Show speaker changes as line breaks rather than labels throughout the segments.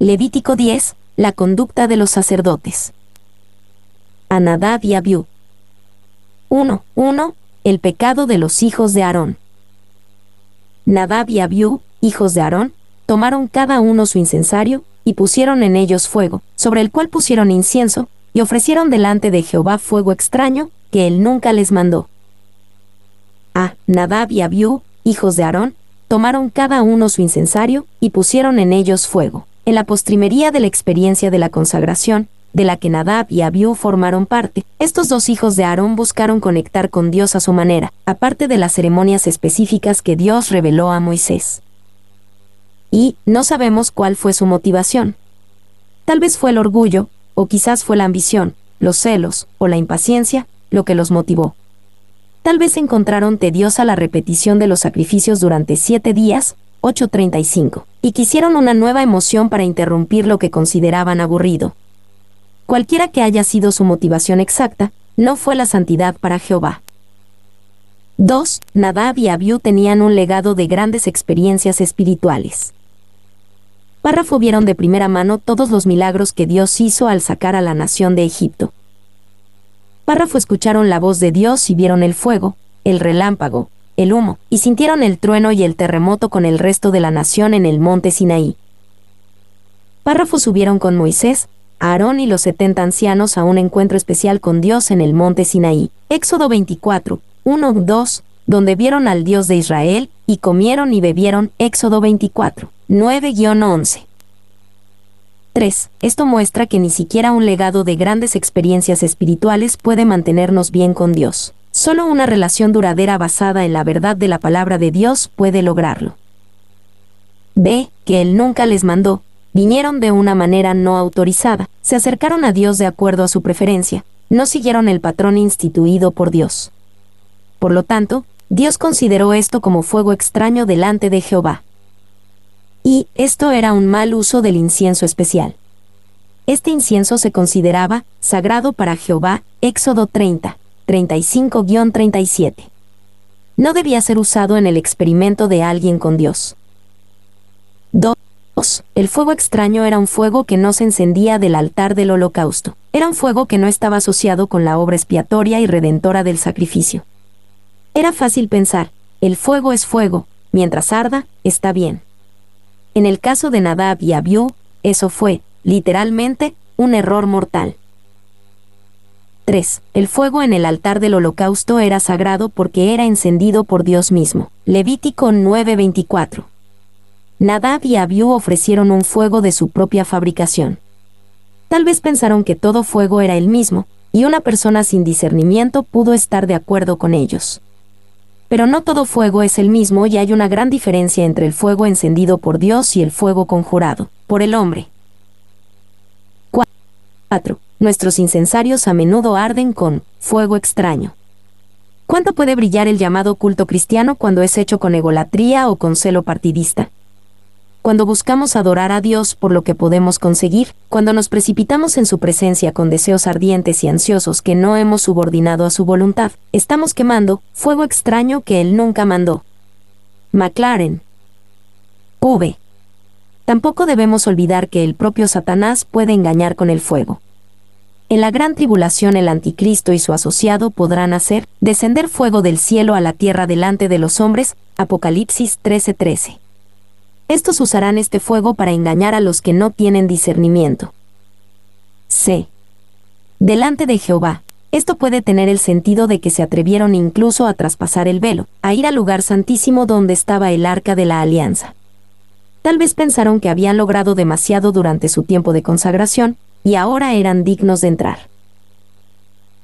Levítico 10, la conducta de los sacerdotes. Nadab y Abiú. 1. 1. El pecado de los hijos de Aarón. Nadab y Abiú, hijos de Aarón, tomaron cada uno su incensario, y pusieron en ellos fuego, sobre el cual pusieron incienso, y ofrecieron delante de Jehová fuego extraño, que él nunca les mandó. A. Nadab y Abiú, hijos de Aarón, tomaron cada uno su incensario, y pusieron en ellos fuego. En la postrimería de la experiencia de la consagración, de la que Nadab y Abiú formaron parte, estos dos hijos de Aarón buscaron conectar con Dios a su manera, aparte de las ceremonias específicas que Dios reveló a Moisés. Y, no sabemos cuál fue su motivación. Tal vez fue el orgullo, o quizás fue la ambición, los celos, o la impaciencia, lo que los motivó. Tal vez encontraron tediosa la repetición de los sacrificios durante siete días, 8.35, y quisieron una nueva emoción para interrumpir lo que consideraban aburrido. Cualquiera que haya sido su motivación exacta, no fue la santidad para Jehová. 2. Nadab y Abiú tenían un legado de grandes experiencias espirituales. Párrafo vieron de primera mano todos los milagros que Dios hizo al sacar a la nación de Egipto. Párrafo escucharon la voz de Dios y vieron el fuego, el relámpago, el humo, y sintieron el trueno y el terremoto con el resto de la nación en el monte Sinaí. Párrafos subieron con Moisés, Aarón y los setenta ancianos a un encuentro especial con Dios en el monte Sinaí. Éxodo 24, 1, 2, donde vieron al Dios de Israel, y comieron y bebieron. Éxodo 24, 9-11. 3. Esto muestra que ni siquiera un legado de grandes experiencias espirituales puede mantenernos bien con Dios. Solo una relación duradera basada en la verdad de la palabra de Dios puede lograrlo. Ve Que Él nunca les mandó. Vinieron de una manera no autorizada, se acercaron a Dios de acuerdo a su preferencia, no siguieron el patrón instituido por Dios. Por lo tanto, Dios consideró esto como fuego extraño delante de Jehová. Y esto era un mal uso del incienso especial. Este incienso se consideraba sagrado para Jehová, Éxodo 30. 35-37. No debía ser usado en el experimento de alguien con Dios. 2. El fuego extraño era un fuego que no se encendía del altar del holocausto. Era un fuego que no estaba asociado con la obra expiatoria y redentora del sacrificio. Era fácil pensar, el fuego es fuego, mientras arda, está bien. En el caso de Nadab y Abiú, eso fue, literalmente, un error mortal. 3. El fuego en el altar del holocausto era sagrado porque era encendido por Dios mismo. Levítico 9:24. Nadab y Abiú ofrecieron un fuego de su propia fabricación. Tal vez pensaron que todo fuego era el mismo, y una persona sin discernimiento pudo estar de acuerdo con ellos. Pero no todo fuego es el mismo y hay una gran diferencia entre el fuego encendido por Dios y el fuego conjurado por el hombre. 4 nuestros incensarios a menudo arden con fuego extraño. ¿Cuánto puede brillar el llamado culto cristiano cuando es hecho con egolatría o con celo partidista? Cuando buscamos adorar a Dios por lo que podemos conseguir, cuando nos precipitamos en su presencia con deseos ardientes y ansiosos que no hemos subordinado a su voluntad, estamos quemando fuego extraño que Él nunca mandó. McLaren. V. Tampoco debemos olvidar que el propio Satanás puede engañar con el fuego. En la gran tribulación el anticristo y su asociado podrán hacer descender fuego del cielo a la tierra delante de los hombres, Apocalipsis 13:13. Estos usarán este fuego para engañar a los que no tienen discernimiento. C. Delante de Jehová. Esto puede tener el sentido de que se atrevieron incluso a traspasar el velo, a ir al lugar santísimo donde estaba el arca de la alianza. Tal vez pensaron que habían logrado demasiado durante su tiempo de consagración, y ahora eran dignos de entrar.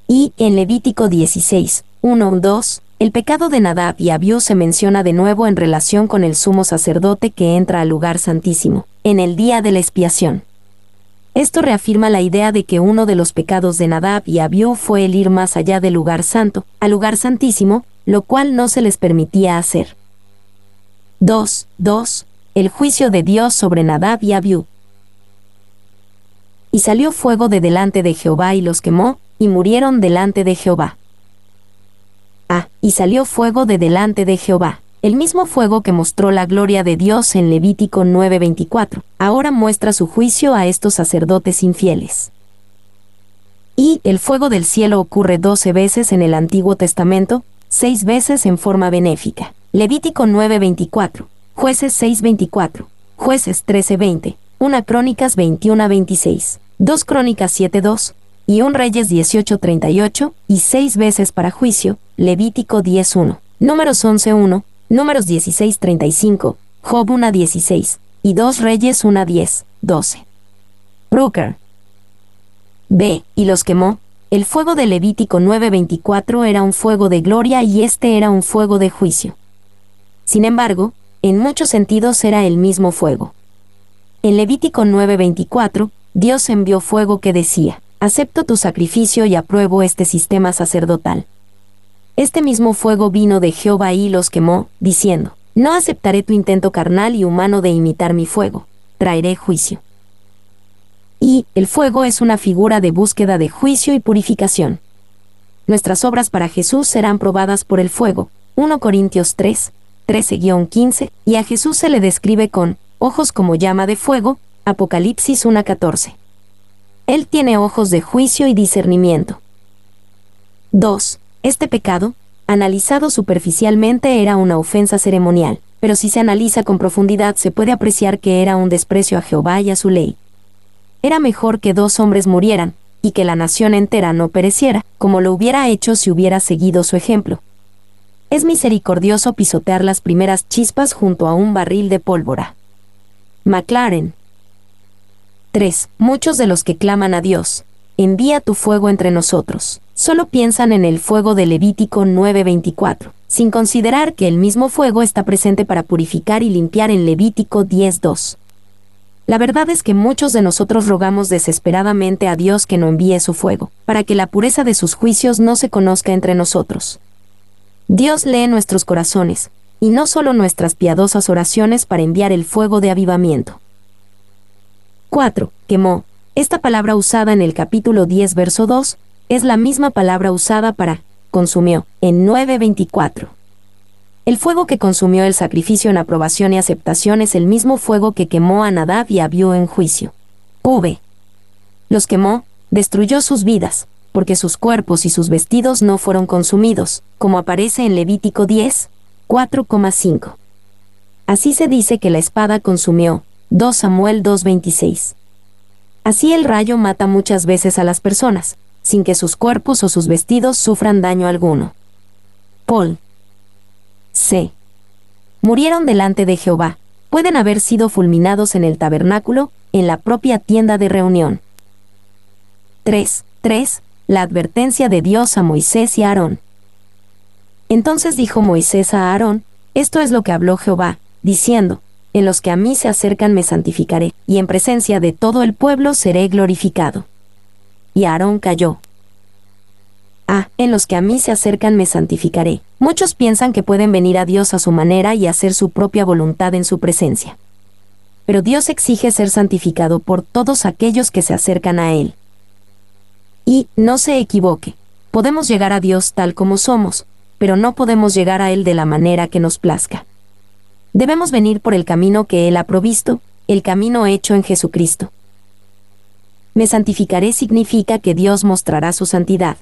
Y en Levítico 16, 1, 2, el pecado de Nadab y Abiú se menciona de nuevo en relación con el sumo sacerdote que entra al lugar santísimo, en el día de la expiación. Esto reafirma la idea de que uno de los pecados de Nadab y Abiú fue el ir más allá del lugar santo, al lugar santísimo, lo cual no se les permitía hacer. 2. 2. El juicio de Dios sobre Nadab y Abiú y salió fuego de delante de Jehová y los quemó, y murieron delante de Jehová. Ah, y salió fuego de delante de Jehová. El mismo fuego que mostró la gloria de Dios en Levítico 9:24, ahora muestra su juicio a estos sacerdotes infieles. Y el fuego del cielo ocurre 12 veces en el Antiguo Testamento, seis veces en forma benéfica. Levítico 9:24, jueces 6:24, jueces 13:20, 1 Crónicas 21 26, 2 Crónicas 7 2, y 1 Reyes 18 38, y 6 veces para juicio, Levítico 10 1, Números 11 1, Números 16 35, Job 1 16, y 2 Reyes 1 10, 12. Brooker. B. Y los quemó. El fuego de Levítico 9-24 era un fuego de gloria y este era un fuego de juicio. Sin embargo, en muchos sentidos era el mismo fuego. En Levítico 9:24, Dios envió fuego que decía, acepto tu sacrificio y apruebo este sistema sacerdotal. Este mismo fuego vino de Jehová y los quemó, diciendo, no aceptaré tu intento carnal y humano de imitar mi fuego, traeré juicio. Y el fuego es una figura de búsqueda de juicio y purificación. Nuestras obras para Jesús serán probadas por el fuego. 1 Corintios 3, 13-15, y a Jesús se le describe con ojos como llama de fuego, Apocalipsis 1.14. Él tiene ojos de juicio y discernimiento. 2. Este pecado, analizado superficialmente, era una ofensa ceremonial, pero si se analiza con profundidad se puede apreciar que era un desprecio a Jehová y a su ley. Era mejor que dos hombres murieran, y que la nación entera no pereciera, como lo hubiera hecho si hubiera seguido su ejemplo. Es misericordioso pisotear las primeras chispas junto a un barril de pólvora. McLaren. 3. Muchos de los que claman a Dios, envía tu fuego entre nosotros, solo piensan en el fuego de Levítico 9:24, sin considerar que el mismo fuego está presente para purificar y limpiar en Levítico 10:2. La verdad es que muchos de nosotros rogamos desesperadamente a Dios que no envíe su fuego, para que la pureza de sus juicios no se conozca entre nosotros. Dios lee nuestros corazones, y no solo nuestras piadosas oraciones para enviar el fuego de avivamiento. 4. Quemó. Esta palabra usada en el capítulo 10, verso 2, es la misma palabra usada para consumió en 9.24. El fuego que consumió el sacrificio en aprobación y aceptación es el mismo fuego que quemó a Nadab y Abiú en juicio. V. Los quemó, destruyó sus vidas, porque sus cuerpos y sus vestidos no fueron consumidos, como aparece en Levítico 10, 4,5. Así se dice que la espada consumió, 2 Samuel 2.26. Así el rayo mata muchas veces a las personas, sin que sus cuerpos o sus vestidos sufran daño alguno. Paul. C. Murieron delante de Jehová, pueden haber sido fulminados en el tabernáculo, en la propia tienda de reunión. 3,3. La advertencia de Dios a Moisés y a Aarón. Entonces dijo Moisés a Aarón, esto es lo que habló Jehová, diciendo, en los que a mí se acercan me santificaré, y en presencia de todo el pueblo seré glorificado. Y Aarón cayó. Ah, en los que a mí se acercan me santificaré. Muchos piensan que pueden venir a Dios a su manera y hacer su propia voluntad en su presencia. Pero Dios exige ser santificado por todos aquellos que se acercan a Él. Y, no se equivoque, podemos llegar a Dios tal como somos, pero no podemos llegar a Él de la manera que nos plazca. Debemos venir por el camino que Él ha provisto, el camino hecho en Jesucristo. Me santificaré significa que Dios mostrará su santidad.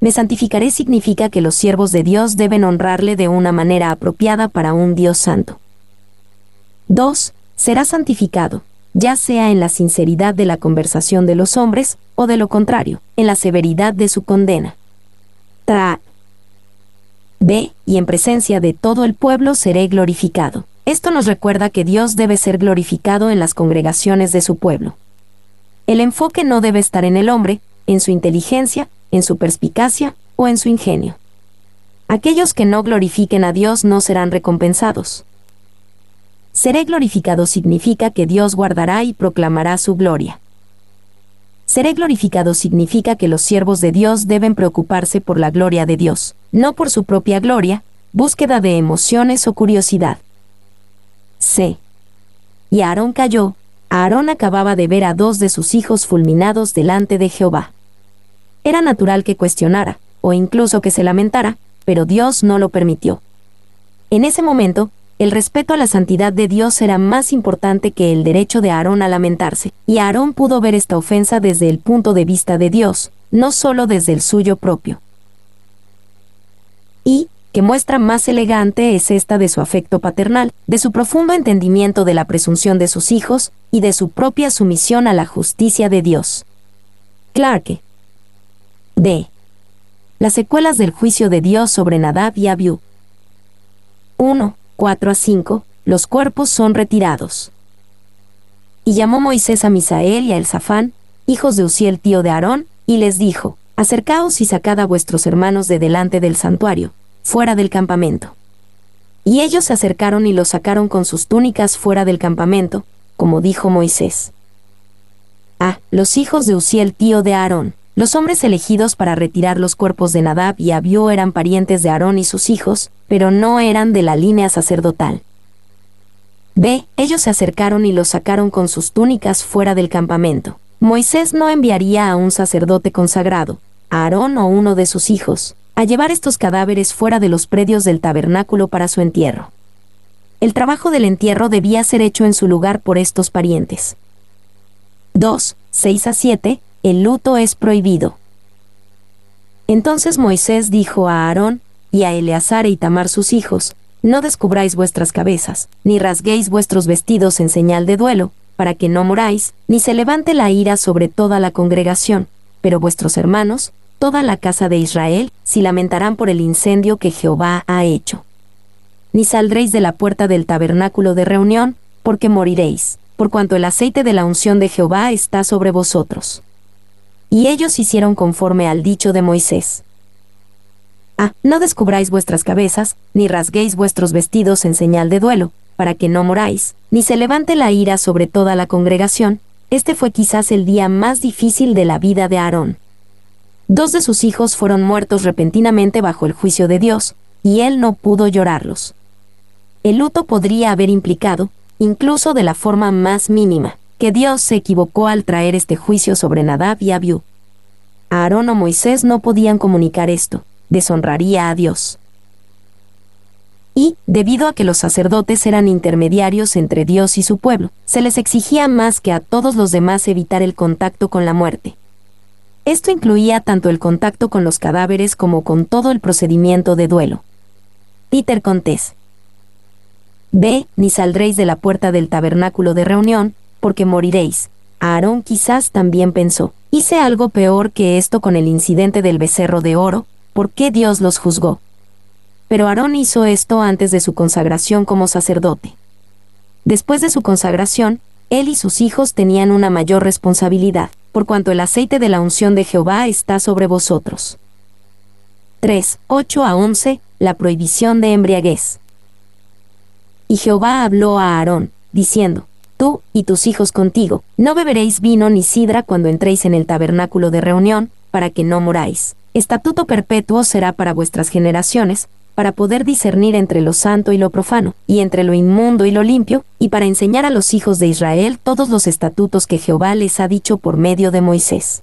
Me santificaré significa que los siervos de Dios deben honrarle de una manera apropiada para un Dios santo. 2. Será santificado, ya sea en la sinceridad de la conversación de los hombres, o de lo contrario, en la severidad de su condena tra, B. Y en presencia de todo el pueblo seré glorificado. Esto nos recuerda que Dios debe ser glorificado en las congregaciones de su pueblo. El enfoque no debe estar en el hombre, en su inteligencia, en su perspicacia o en su ingenio. Aquellos que no glorifiquen a Dios no serán recompensados. Seré glorificado significa que Dios guardará y proclamará su gloria. Seré glorificado significa que los siervos de Dios deben preocuparse por la gloria de Dios, no por su propia gloria, búsqueda de emociones o curiosidad. C. Y Aarón cayó, Aarón acababa de ver a dos de sus hijos fulminados delante de Jehová. Era natural que cuestionara, o incluso que se lamentara, pero Dios no lo permitió. En ese momento, el respeto a la santidad de Dios era más importante que el derecho de Aarón a lamentarse, y Aarón pudo ver esta ofensa desde el punto de vista de Dios, no solo desde el suyo propio. Y, que muestra más elegante es esta de su afecto paternal, de su profundo entendimiento de la presunción de sus hijos y de su propia sumisión a la justicia de Dios. Clarke. D. Las secuelas del juicio de Dios sobre Nadab y Abiú. 1. 4 a 5, los cuerpos son retirados. Y llamó Moisés a Misael y a Elzafán, hijos de Uziel tío de Aarón, y les dijo, Acercaos y sacad a vuestros hermanos de delante del santuario, fuera del campamento. Y ellos se acercaron y los sacaron con sus túnicas fuera del campamento, como dijo Moisés. Ah, los hijos de Uziel tío de Aarón. Los hombres elegidos para retirar los cuerpos de Nadab y Abiú eran parientes de Aarón y sus hijos, pero no eran de la línea sacerdotal. B. Ellos se acercaron y los sacaron con sus túnicas fuera del campamento. Moisés no enviaría a un sacerdote consagrado, a Aarón o uno de sus hijos, a llevar estos cadáveres fuera de los predios del tabernáculo para su entierro. El trabajo del entierro debía ser hecho en su lugar por estos parientes. 2. 6 a 7, el luto es prohibido. Entonces Moisés dijo a Aarón, y a Eleazar e Tamar sus hijos, no descubráis vuestras cabezas, ni rasguéis vuestros vestidos en señal de duelo, para que no moráis, ni se levante la ira sobre toda la congregación, pero vuestros hermanos, toda la casa de Israel, si lamentarán por el incendio que Jehová ha hecho. Ni saldréis de la puerta del tabernáculo de reunión, porque moriréis, por cuanto el aceite de la unción de Jehová está sobre vosotros y ellos hicieron conforme al dicho de Moisés. Ah, no descubráis vuestras cabezas, ni rasguéis vuestros vestidos en señal de duelo, para que no moráis, ni se levante la ira sobre toda la congregación, este fue quizás el día más difícil de la vida de Aarón. Dos de sus hijos fueron muertos repentinamente bajo el juicio de Dios, y él no pudo llorarlos. El luto podría haber implicado, incluso de la forma más mínima, que Dios se equivocó al traer este juicio sobre Nadab y Abiú. Aarón o Moisés no podían comunicar esto, deshonraría a Dios. Y, debido a que los sacerdotes eran intermediarios entre Dios y su pueblo, se les exigía más que a todos los demás evitar el contacto con la muerte. Esto incluía tanto el contacto con los cadáveres como con todo el procedimiento de duelo. Peter Contés. Ve, ni saldréis de la puerta del tabernáculo de reunión, porque moriréis. Aarón quizás también pensó, hice algo peor que esto con el incidente del becerro de oro, ¿por qué Dios los juzgó? Pero Aarón hizo esto antes de su consagración como sacerdote. Después de su consagración, él y sus hijos tenían una mayor responsabilidad, por cuanto el aceite de la unción de Jehová está sobre vosotros. 3. 8 a 11. La prohibición de embriaguez. Y Jehová habló a Aarón, diciendo, tú y tus hijos contigo. No beberéis vino ni sidra cuando entréis en el tabernáculo de reunión, para que no moráis. Estatuto perpetuo será para vuestras generaciones, para poder discernir entre lo santo y lo profano, y entre lo inmundo y lo limpio, y para enseñar a los hijos de Israel todos los estatutos que Jehová les ha dicho por medio de Moisés.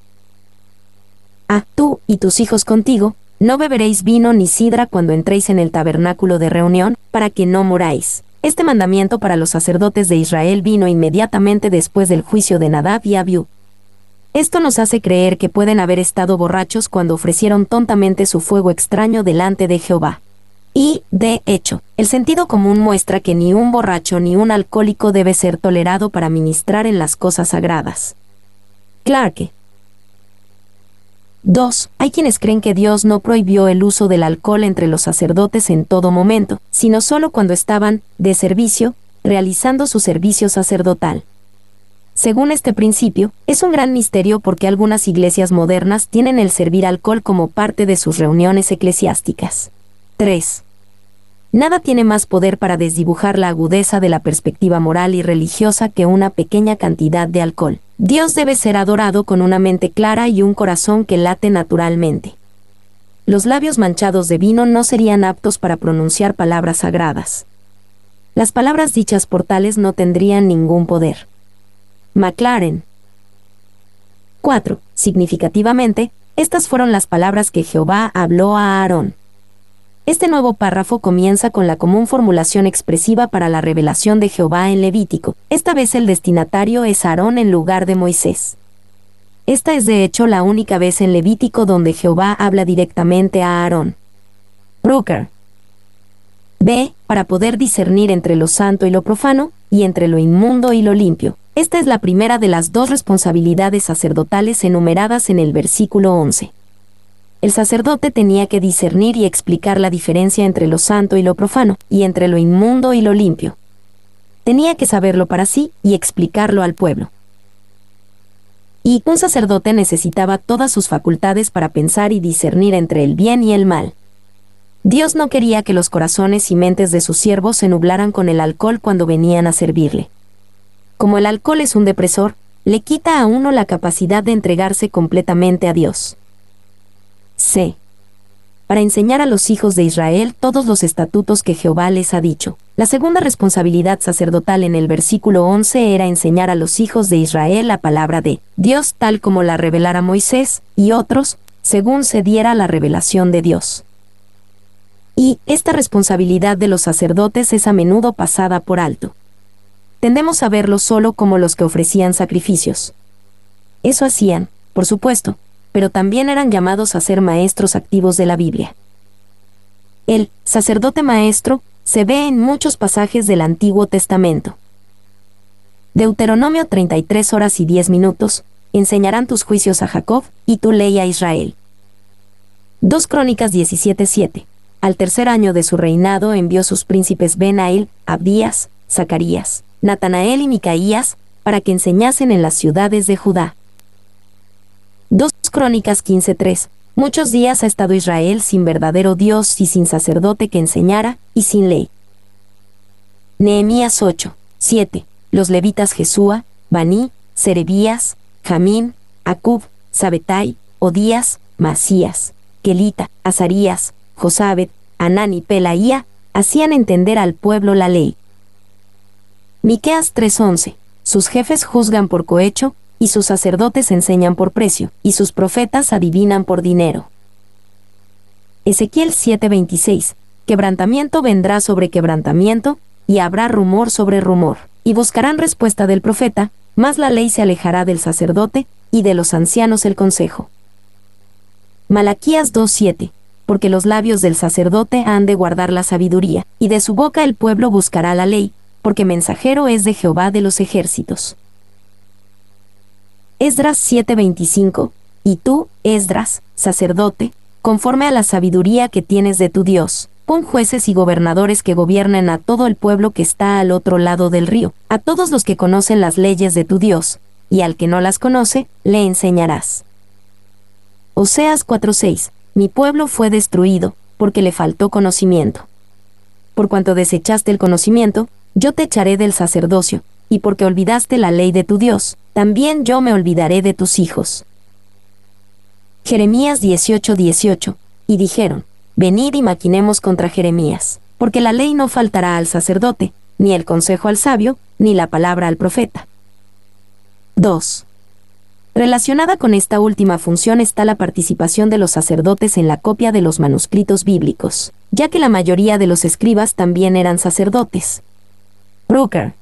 A ah, tú y tus hijos contigo, no beberéis vino ni sidra cuando entréis en el tabernáculo de reunión, para que no moráis. Este mandamiento para los sacerdotes de Israel vino inmediatamente después del juicio de Nadab y Abiú. Esto nos hace creer que pueden haber estado borrachos cuando ofrecieron tontamente su fuego extraño delante de Jehová. Y, de hecho, el sentido común muestra que ni un borracho ni un alcohólico debe ser tolerado para ministrar en las cosas sagradas. Clarke, 2. Hay quienes creen que Dios no prohibió el uso del alcohol entre los sacerdotes en todo momento, sino solo cuando estaban, de servicio, realizando su servicio sacerdotal. Según este principio, es un gran misterio porque algunas iglesias modernas tienen el servir alcohol como parte de sus reuniones eclesiásticas. 3. Nada tiene más poder para desdibujar la agudeza de la perspectiva moral y religiosa que una pequeña cantidad de alcohol. Dios debe ser adorado con una mente clara y un corazón que late naturalmente. Los labios manchados de vino no serían aptos para pronunciar palabras sagradas. Las palabras dichas por tales no tendrían ningún poder. McLaren. 4. Significativamente, estas fueron las palabras que Jehová habló a Aarón. Este nuevo párrafo comienza con la común formulación expresiva para la revelación de Jehová en Levítico. Esta vez el destinatario es Aarón en lugar de Moisés. Esta es de hecho la única vez en Levítico donde Jehová habla directamente a Aarón. Brooker. B. Para poder discernir entre lo santo y lo profano, y entre lo inmundo y lo limpio. Esta es la primera de las dos responsabilidades sacerdotales enumeradas en el versículo 11 el sacerdote tenía que discernir y explicar la diferencia entre lo santo y lo profano, y entre lo inmundo y lo limpio. Tenía que saberlo para sí y explicarlo al pueblo. Y un sacerdote necesitaba todas sus facultades para pensar y discernir entre el bien y el mal. Dios no quería que los corazones y mentes de sus siervos se nublaran con el alcohol cuando venían a servirle. Como el alcohol es un depresor, le quita a uno la capacidad de entregarse completamente a Dios. Para enseñar a los hijos de Israel todos los estatutos que Jehová les ha dicho. La segunda responsabilidad sacerdotal en el versículo 11 era enseñar a los hijos de Israel la palabra de Dios tal como la revelara Moisés y otros, según se diera la revelación de Dios. Y esta responsabilidad de los sacerdotes es a menudo pasada por alto. Tendemos a verlos solo como los que ofrecían sacrificios. Eso hacían, por supuesto, pero también eran llamados a ser maestros activos de la Biblia. El sacerdote maestro se ve en muchos pasajes del Antiguo Testamento. Deuteronomio 33 horas y 10 minutos, enseñarán tus juicios a Jacob y tu ley a Israel. 2 Crónicas 17:7. Al tercer año de su reinado envió sus príncipes Benael, Abdías, Zacarías, Natanael y Micaías, para que enseñasen en las ciudades de Judá. 2 Crónicas 15:3. Muchos días ha estado Israel sin verdadero Dios y sin sacerdote que enseñara, y sin ley. Nehemías 8, 7. Los levitas Jesúa, Baní, Serebías, Jamín, Acub, Sabetai, Odías, Masías, Kelita, Azarías, Josabet, Anán y Pelaía, hacían entender al pueblo la ley. Miqueas 3:11. Sus jefes juzgan por cohecho, y sus sacerdotes enseñan por precio, y sus profetas adivinan por dinero. Ezequiel 7:26, Quebrantamiento vendrá sobre quebrantamiento, y habrá rumor sobre rumor, y buscarán respuesta del profeta, más la ley se alejará del sacerdote, y de los ancianos el consejo. Malaquías 2:7 Porque los labios del sacerdote han de guardar la sabiduría, y de su boca el pueblo buscará la ley, porque mensajero es de Jehová de los ejércitos. Esdras 7:25, y tú, Esdras, sacerdote, conforme a la sabiduría que tienes de tu Dios, pon jueces y gobernadores que gobiernen a todo el pueblo que está al otro lado del río, a todos los que conocen las leyes de tu Dios, y al que no las conoce, le enseñarás. Oseas 4:6, mi pueblo fue destruido, porque le faltó conocimiento. Por cuanto desechaste el conocimiento, yo te echaré del sacerdocio, y porque olvidaste la ley de tu Dios, también yo me olvidaré de tus hijos. Jeremías 18:18. y dijeron, Venid y maquinemos contra Jeremías, porque la ley no faltará al sacerdote, ni el consejo al sabio, ni la palabra al profeta. 2. Relacionada con esta última función está la participación de los sacerdotes en la copia de los manuscritos bíblicos, ya que la mayoría de los escribas también eran sacerdotes. Brooker,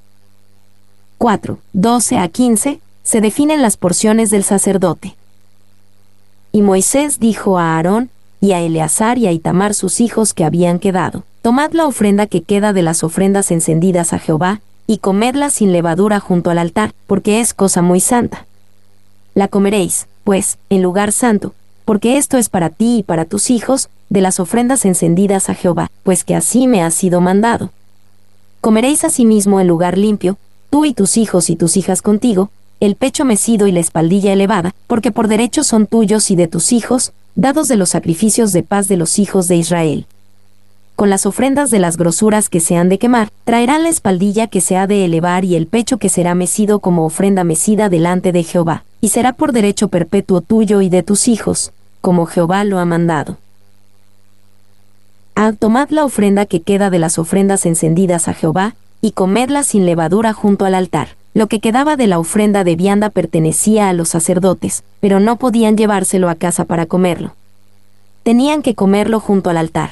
4, 12 a 15, se definen las porciones del sacerdote. Y Moisés dijo a Aarón, y a Eleazar y a Itamar sus hijos que habían quedado, Tomad la ofrenda que queda de las ofrendas encendidas a Jehová, y comedla sin levadura junto al altar, porque es cosa muy santa. La comeréis, pues, en lugar santo, porque esto es para ti y para tus hijos, de las ofrendas encendidas a Jehová, pues que así me ha sido mandado. Comeréis asimismo en lugar limpio, tú y tus hijos y tus hijas contigo, el pecho mecido y la espaldilla elevada, porque por derecho son tuyos y de tus hijos, dados de los sacrificios de paz de los hijos de Israel. Con las ofrendas de las grosuras que se han de quemar, traerán la espaldilla que se ha de elevar y el pecho que será mecido como ofrenda mecida delante de Jehová, y será por derecho perpetuo tuyo y de tus hijos, como Jehová lo ha mandado. Ah, tomad la ofrenda que queda de las ofrendas encendidas a Jehová, y comedla sin levadura junto al altar. Lo que quedaba de la ofrenda de vianda pertenecía a los sacerdotes, pero no podían llevárselo a casa para comerlo. Tenían que comerlo junto al altar.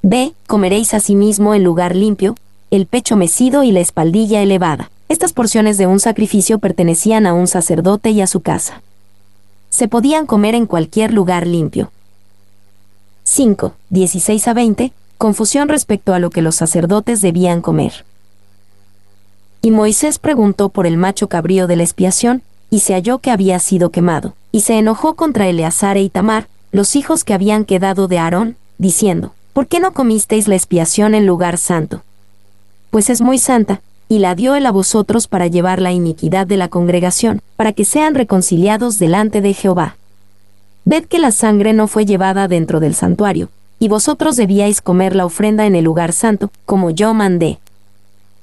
B. Comeréis asimismo sí en lugar limpio, el pecho mecido y la espaldilla elevada. Estas porciones de un sacrificio pertenecían a un sacerdote y a su casa. Se podían comer en cualquier lugar limpio. 5. 16 a 20 confusión respecto a lo que los sacerdotes debían comer. Y Moisés preguntó por el macho cabrío de la expiación, y se halló que había sido quemado, y se enojó contra Eleazar y e Itamar, los hijos que habían quedado de Aarón, diciendo, ¿Por qué no comisteis la expiación en lugar santo? Pues es muy santa, y la dio él a vosotros para llevar la iniquidad de la congregación, para que sean reconciliados delante de Jehová. Ved que la sangre no fue llevada dentro del santuario, y vosotros debíais comer la ofrenda en el lugar santo, como yo mandé.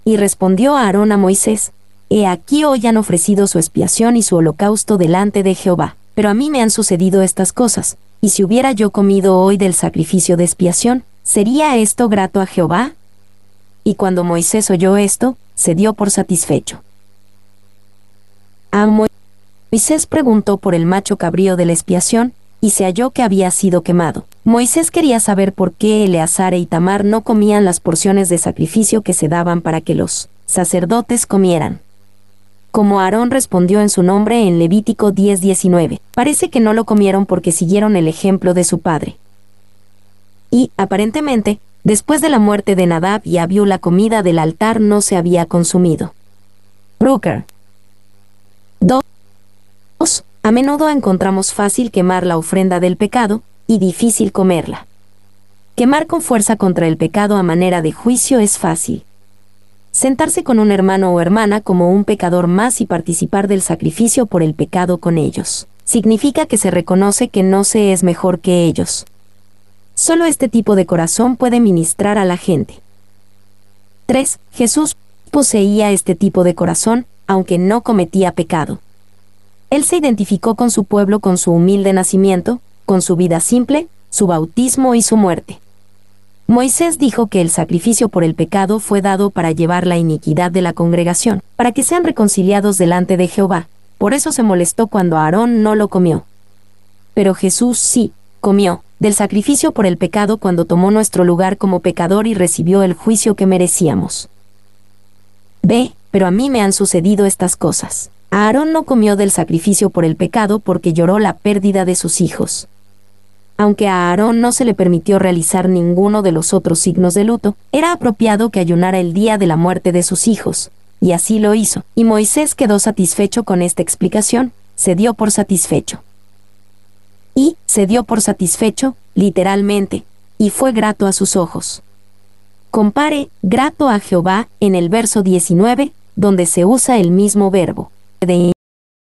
Y respondió Aarón a Moisés, He aquí hoy han ofrecido su expiación y su holocausto delante de Jehová, pero a mí me han sucedido estas cosas, y si hubiera yo comido hoy del sacrificio de expiación, ¿sería esto grato a Jehová? Y cuando Moisés oyó esto, se dio por satisfecho. Moisés preguntó por el macho cabrío de la expiación, y se halló que había sido quemado. Moisés quería saber por qué Eleazar e Itamar no comían las porciones de sacrificio que se daban para que los sacerdotes comieran. Como Aarón respondió en su nombre en Levítico 10:19, parece que no lo comieron porque siguieron el ejemplo de su padre. Y, aparentemente, después de la muerte de Nadab y Abiú la comida del altar no se había consumido. Brooker 2. A menudo encontramos fácil quemar la ofrenda del pecado, y difícil comerla. Quemar con fuerza contra el pecado a manera de juicio es fácil. Sentarse con un hermano o hermana como un pecador más y participar del sacrificio por el pecado con ellos. Significa que se reconoce que no se es mejor que ellos. Solo este tipo de corazón puede ministrar a la gente. 3. Jesús poseía este tipo de corazón, aunque no cometía pecado. Él se identificó con su pueblo con su humilde nacimiento, con su vida simple, su bautismo y su muerte. Moisés dijo que el sacrificio por el pecado fue dado para llevar la iniquidad de la congregación, para que sean reconciliados delante de Jehová. Por eso se molestó cuando Aarón no lo comió. Pero Jesús sí, comió, del sacrificio por el pecado cuando tomó nuestro lugar como pecador y recibió el juicio que merecíamos. Ve, pero a mí me han sucedido estas cosas. Aarón no comió del sacrificio por el pecado porque lloró la pérdida de sus hijos aunque a Aarón no se le permitió realizar ninguno de los otros signos de luto, era apropiado que ayunara el día de la muerte de sus hijos, y así lo hizo, y Moisés quedó satisfecho con esta explicación, se dio por satisfecho. Y, se dio por satisfecho, literalmente, y fue grato a sus ojos. Compare, grato a Jehová, en el verso 19, donde se usa el mismo verbo. De